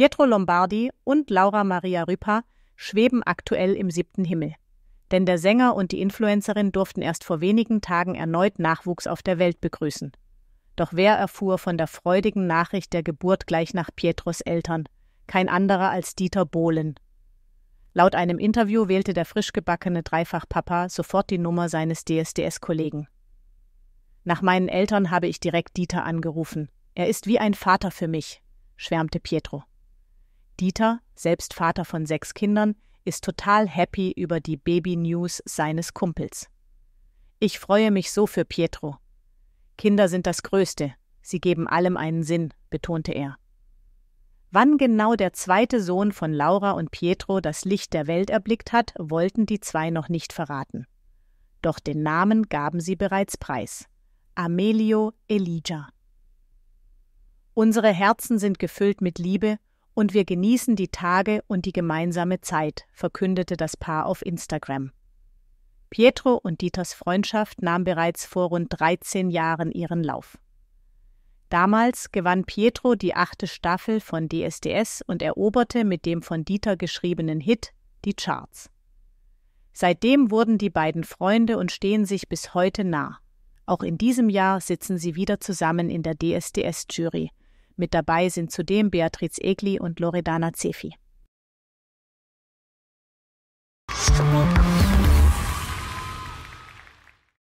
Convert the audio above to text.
Pietro Lombardi und Laura Maria Rüpa schweben aktuell im siebten Himmel. Denn der Sänger und die Influencerin durften erst vor wenigen Tagen erneut Nachwuchs auf der Welt begrüßen. Doch wer erfuhr von der freudigen Nachricht der Geburt gleich nach Pietros Eltern? Kein anderer als Dieter Bohlen. Laut einem Interview wählte der frischgebackene Dreifachpapa sofort die Nummer seines DSDS-Kollegen. Nach meinen Eltern habe ich direkt Dieter angerufen. Er ist wie ein Vater für mich, schwärmte Pietro. Dieter, selbst Vater von sechs Kindern, ist total happy über die Baby-News seines Kumpels. Ich freue mich so für Pietro. Kinder sind das Größte, sie geben allem einen Sinn, betonte er. Wann genau der zweite Sohn von Laura und Pietro das Licht der Welt erblickt hat, wollten die zwei noch nicht verraten. Doch den Namen gaben sie bereits preis. Amelio Elijah. Unsere Herzen sind gefüllt mit Liebe und wir genießen die Tage und die gemeinsame Zeit, verkündete das Paar auf Instagram. Pietro und Dieters Freundschaft nahm bereits vor rund 13 Jahren ihren Lauf. Damals gewann Pietro die achte Staffel von DSDS und eroberte mit dem von Dieter geschriebenen Hit die Charts. Seitdem wurden die beiden Freunde und stehen sich bis heute nah. Auch in diesem Jahr sitzen sie wieder zusammen in der DSDS-Jury mit dabei sind zudem Beatriz Egli und Loredana Zefi.